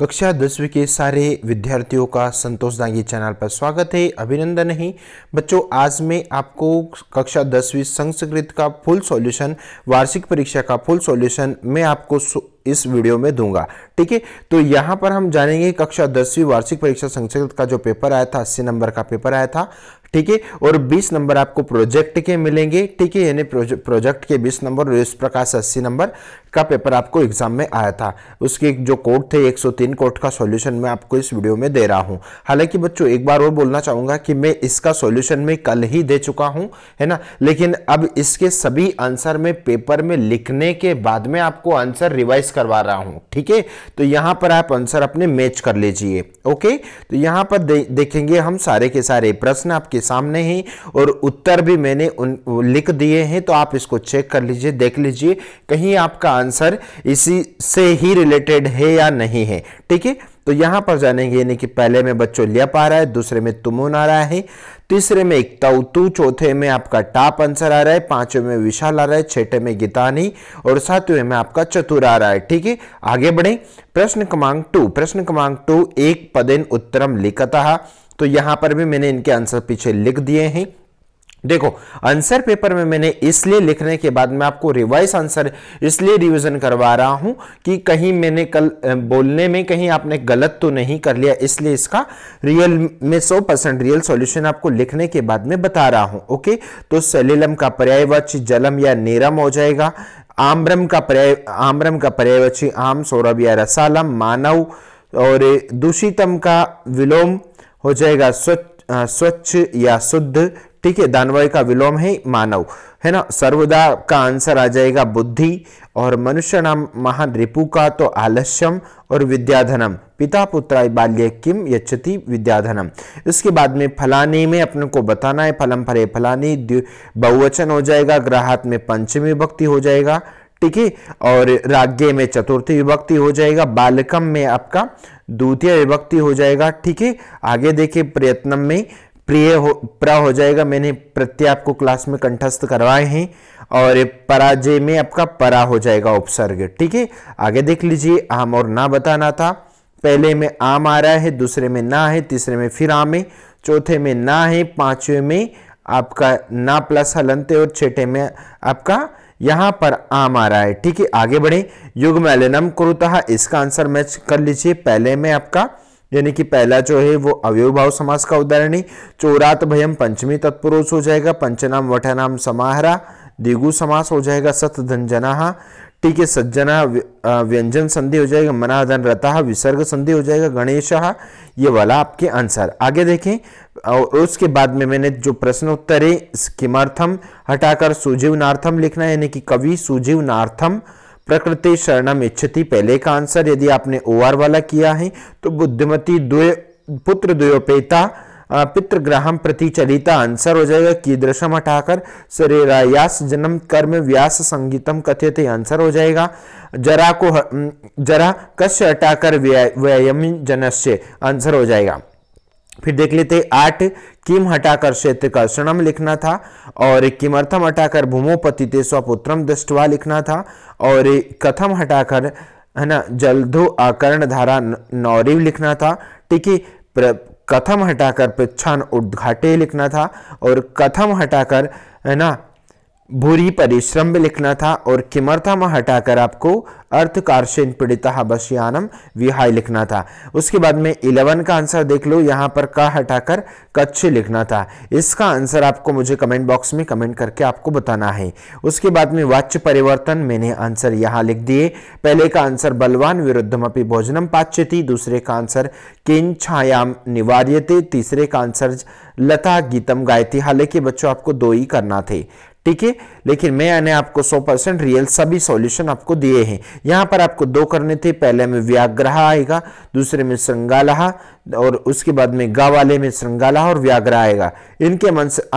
कक्षा दसवीं के सारे विद्यार्थियों का संतोष दांगी चैनल पर स्वागत है अभिनंदन है बच्चों आज मैं आपको कक्षा दसवीं संस्कृत का फुल सॉल्यूशन वार्षिक परीक्षा का फुल सॉल्यूशन मैं आपको इस वीडियो में दूंगा ठीक है तो यहाँ पर हम जानेंगे कक्षा दसवीं वार्षिक परीक्षा संस्कृत का जो पेपर आया था अस्सी नंबर का पेपर आया था ठीक है और 20 नंबर आपको प्रोजेक्ट के मिलेंगे ठीक है यानी प्रोजेक्ट के 20 नंबर और इस प्रकार से अस्सी नंबर का पेपर आपको एग्जाम में आया था उसके जो कोड थे 103 कोड का सॉल्यूशन मैं आपको इस वीडियो में दे रहा हूं हालांकि बच्चों एक बार और बोलना चाहूंगा कि मैं इसका सॉल्यूशन में कल ही दे चुका हूं है ना लेकिन अब इसके सभी आंसर में पेपर में लिखने के बाद में आपको आंसर रिवाइज करवा रहा हूं ठीक है तो यहां पर आप आंसर अपने मैच कर लीजिए ओके तो यहां पर दे, देखेंगे हम सारे के सारे प्रश्न आपके सामने हैं और उत्तर भी मैंने लिख दिए हैं तो आप इसको चेक कर लीजिए देख लीजिए कहीं आपका आंसर इसी से ही रिलेटेड है या नहीं है ठीक है तो यहां पर जानेंगे यानी कि पहले में बच्चों लियप आ रहा है दूसरे में तुमुन आ रहा है तीसरे में एक तवतु चौथे में आपका टाप आंसर आ रहा है पांचवें में विशाल आ रहा है छठे में गीतानी और सातवें में आपका चतुर आ रहा है ठीक है आगे बढ़े प्रश्न क्रमांक टू प्रश्न क्रमांक टू एक पदेन उत्तरम लिखता तो यहां पर भी मैंने इनके आंसर पीछे लिख दिए हैं देखो आंसर पेपर में मैंने इसलिए लिखने के बाद मैं आपको रिवाइज आंसर इसलिए रिवीजन करवा रहा हूं कि कहीं मैंने कल बोलने में कहीं आपने गलत तो नहीं कर लिया इसलिए इसका रियल में 100 परसेंट रियल सॉल्यूशन आपको लिखने के बाद में बता रहा हूं ओके तो सलिलम का पर्यायवाची जलम या नेरम हो जाएगा आम्रम का पर्याय आम्रम का पर्यायवाची आम सौरभ या रसालम मानव और दूषितम का विलोम हो जाएगा स्वच्छ स्वच्छ या शुद्ध ठीक है दानवय का विलोम है मानव है ना सर्वदा का आंसर आ जाएगा बुद्धि और मनुष्य नाम महान रिपु का तो आलस्यम और विद्याधनम पिता पुत्राय बाल्य किम यच्छति विद्याधनम इसके बाद में फलाने में अपने को बताना है फलम फले फलानी बहुवचन हो जाएगा ग्राहत में पंचमी भक्ति हो जाएगा ठीक है और राज्य में चतुर्थी विभक्ति हो जाएगा बालकम में आपका द्वितीय विभक्ति हो जाएगा ठीक है आगे देखिए प्रयत्नम में प्रिय हो प्रा हो जाएगा मैंने प्रत्यय आपको क्लास में कंठस्थ करवाए हैं और पराजय में आपका परा हो जाएगा उपसर्ग ठीक है आगे देख लीजिए आम और ना बताना था पहले में आम आ रहा है दूसरे में ना है तीसरे में फिर आम है चौथे में ना है पांचवे में आपका ना प्लस हलनते और छठे में आपका यहाँ पर आम आ रहा है ठीक है आगे बढ़े युग में अलिनम क्रुतः इसका आंसर मैच कर लीजिए पहले में आपका यानी कि पहला जो है वो अवयव भाव समास का उदाहरण है चोरात भयम पंचमी तत्पुरुष हो जाएगा पंचनाम वठनाम समाहरा दिगु समास हो जाएगा सतधंजना ठीक है सज्जना व्यंजन संधि हो जाएगा मनाधन रता विसर्ग संधि हो जाएगा गणेश ये वाला आपके आंसर आगे देखें और उसके बाद में मैंने जो प्रश्न उत्तर है किमर्थम हटाकर सुजीवनार्थम लिखना है यानी कि कवि सुजीवनार्थम नार्थम प्रकृति शरणम इच्छति पहले का आंसर यदि आपने ओ आर वाला किया है तो बुद्धिमती द्वय पुत्र द्वयोपेता पितृग्राहम प्रति चलिता आंसर हो जाएगा कीदृशम हटाकर शरीरायास जन्म कर्म व्यास संगीतम कथित आंसर हो जाएगा जरा को जरा कश्य हटाकर व्ययम जनस्य आंसर हो जाएगा फिर देख लेते आठ किम हटाकर क्षेत्रकर्षणम लिखना था और किमर्थम हटाकर भूमोपति ते स्वपुत्रम दृष्टवा लिखना था और कथम हटाकर है ना जलधो आकर्ण धारा नौरिव लिखना था ठीक है कथम हटाकर प्रच्छान उद्घाटे लिखना था और कथम हटाकर है ना भूरी परिश्रम में लिखना था और किमर्थम हटाकर आपको अर्थकारशन पीड़िता यानम विहाय लिखना था उसके बाद में इलेवन का आंसर देख लो यहाँ पर का हटाकर कच्छ लिखना था इसका आंसर आपको मुझे कमेंट बॉक्स में कमेंट करके आपको बताना है उसके बाद में वाच्य परिवर्तन मैंने आंसर यहाँ लिख दिए पहले का आंसर बलवान विरुद्धमपि भोजनम थी दूसरे का आंसर किन छायाम थे तीसरे का आंसर लता गीतम गायती हालांकि बच्चों आपको दो ही करना थे ठीक है लेकिन मैं यानी आपको 100 परसेंट रियल सभी सॉल्यूशन आपको दिए हैं यहाँ पर आपको दो करने थे पहले में व्याग्रह आएगा दूसरे में श्रृंगाला और उसके बाद में गा वाले में श्रृंगाला और व्याग्रह आएगा इनके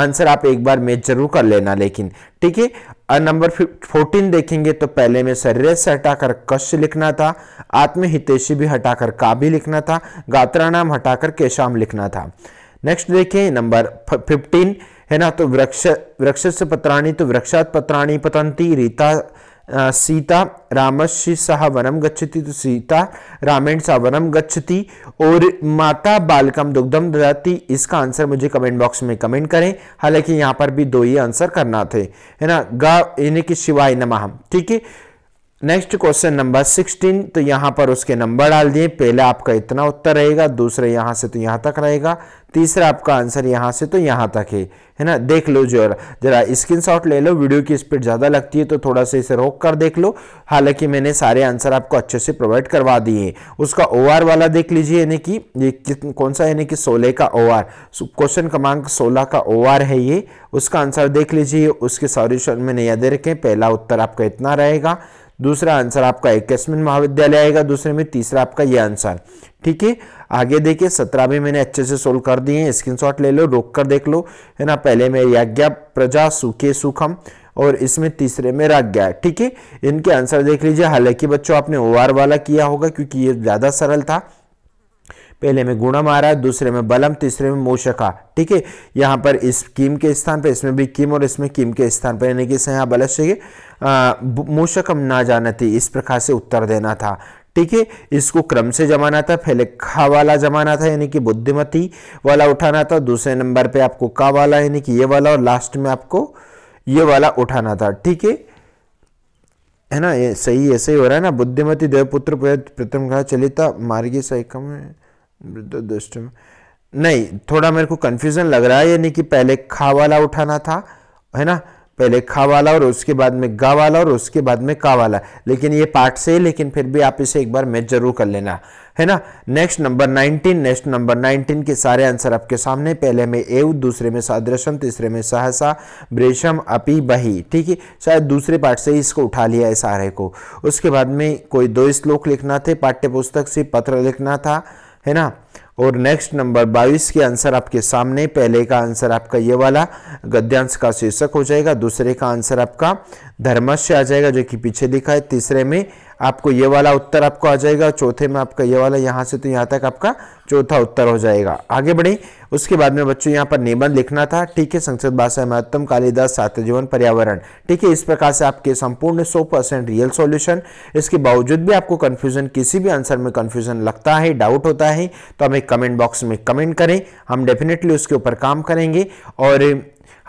आंसर आप एक बार मैच जरूर कर लेना लेकिन ठीक है नंबर फोर्टीन देखेंगे तो पहले में शरीर से हटाकर कश्य लिखना था आत्महितेशी भी हटाकर भी लिखना था गात्रा नाम हटाकर केशाम लिखना था नेक्स्ट देखें नंबर फिफ्टीन है ना तो वृक्ष वृक्ष से पत्राणी तो वृक्षात पत्राणी पतंती रीता सीता रामस्य सह वनम गच्छति तो सीता रामेण सह वनम गच्छति और माता बालकम दुग्धम दधाती इसका आंसर मुझे कमेंट बॉक्स में कमेंट करें हालांकि यहाँ पर भी दो ही आंसर करना थे है ना गा इन्हें कि शिवाय नमः ठीक है नेक्स्ट क्वेश्चन नंबर 16 तो यहां पर उसके नंबर डाल दिए पहला आपका इतना उत्तर रहेगा दूसरा यहां से तो यहां तक रहेगा तीसरा आपका आंसर यहां से तो यहां तक है है ना देख लो जो जरा स्क्रीन शॉट ले लो वीडियो की स्पीड ज़्यादा लगती है तो थोड़ा सा इसे रोक कर देख लो हालांकि मैंने सारे आंसर आपको अच्छे से प्रोवाइड करवा दिए उसका ओ वाला देख लीजिए यानी कि ये कौन सा यानी कि सोलह का ओ क्वेश्चन क्रमांक सोलह का ओ है ये उसका आंसर देख लीजिए उसके सॉल्यूशन मैंने याद रखें पहला उत्तर आपका इतना रहेगा दूसरा आंसर आपका इक्कीसवीं महाविद्यालय आएगा दूसरे में तीसरा आपका ये आंसर ठीक है आगे देखिए सत्रह भी मैंने अच्छे से सोल्व कर दिए हैं स्क्रीनशॉट ले लो रोक कर देख लो है ना पहले में याज्ञा प्रजा सुखे सुखम और इसमें तीसरे में राज्ञा गया ठीक है इनके आंसर देख लीजिए हालांकि बच्चों आपने ओ वाला किया होगा क्योंकि ये ज़्यादा सरल था पहले में गुणम आ रहा है दूसरे में बलम तीसरे में मोशका ठीक है यहाँ पर इस किम के स्थान पर इसमें भी किम और इसमें किम के स्थान पर यानी कि इसे यहाँ बलश मोशकम ना जाना थी इस प्रकार से उत्तर देना था ठीक है इसको क्रम से जमाना था पहले खा वाला जमाना था यानी कि बुद्धिमती वाला उठाना था दूसरे नंबर पर आपको का वाला यानी कि ये वाला और लास्ट में आपको ये वाला उठाना था ठीक है है ना ये सही ऐसे ही हो रहा है ना बुद्धिमती देवपुत्र प्रथम कहा चलिता मार्गी कम है वृद्ध दृष्टि में नहीं थोड़ा मेरे को कन्फ्यूज़न लग रहा है यानी कि पहले खा वाला उठाना था है ना पहले खा वाला और उसके बाद में गा वाला और उसके बाद में का वाला लेकिन ये पार्ट से लेकिन फिर भी आप इसे एक बार मैच जरूर कर लेना है ना नेक्स्ट नंबर 19 नेक्स्ट नंबर 19 के सारे आंसर आपके सामने पहले में एव दूसरे में सादृशम तीसरे में सहसा ब्रेशम अपी बही ठीक है शायद दूसरे पार्ट से ही इसको उठा लिया है सारे को उसके बाद में कोई दो श्लोक लिखना थे पाठ्य पुस्तक से पत्र लिखना था है ना और नेक्स्ट नंबर 22 के आंसर आपके सामने पहले का आंसर आपका ये वाला गद्यांश का शीर्षक हो जाएगा दूसरे का आंसर आपका धर्मश आ जाएगा जो कि पीछे लिखा है तीसरे में आपको ये वाला उत्तर आपको आ जाएगा चौथे में आपका ये वाला यहाँ से तो यहाँ तक आपका चौथा उत्तर हो जाएगा आगे बढ़े उसके बाद में बच्चों यहाँ पर निबंध लिखना था ठीक है संस्कृत भाषा महत्तम कालिदास सात्य जीवन पर्यावरण ठीक है इस प्रकार से आपके संपूर्ण 100 परसेंट रियल सॉल्यूशन इसके बावजूद भी आपको कन्फ्यूजन किसी भी आंसर में कन्फ्यूजन लगता है डाउट होता है तो हमें कमेंट बॉक्स में कमेंट करें हम डेफिनेटली उसके ऊपर काम करेंगे और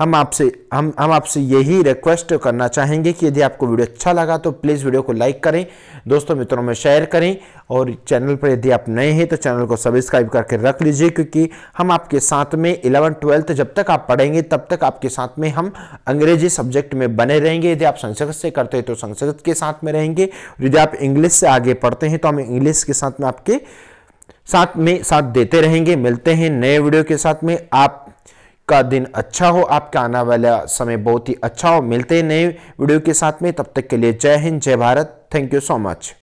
हम आपसे हम हम आपसे यही रिक्वेस्ट करना चाहेंगे कि यदि आपको वीडियो अच्छा लगा तो प्लीज़ वीडियो को लाइक करें दोस्तों मित्रों में शेयर करें और चैनल पर यदि आप नए हैं तो चैनल को सब्सक्राइब करके रख लीजिए क्योंकि हम आपके साथ में इलेवन ट्वेल्थ जब तक आप पढ़ेंगे तब तक आपके साथ में हम अंग्रेजी सब्जेक्ट में बने रहेंगे यदि आप संस्कृत से करते हैं तो संस्कृत के साथ में रहेंगे यदि आप इंग्लिश से आगे पढ़ते हैं तो हम इंग्लिश के साथ में आपके साथ में साथ देते रहेंगे मिलते हैं नए वीडियो के साथ में आप आपका दिन अच्छा हो आपका आने वाला समय बहुत ही अच्छा हो मिलते हैं नए वीडियो के साथ में तब तक के लिए जय हिंद जय Bharat thank you so much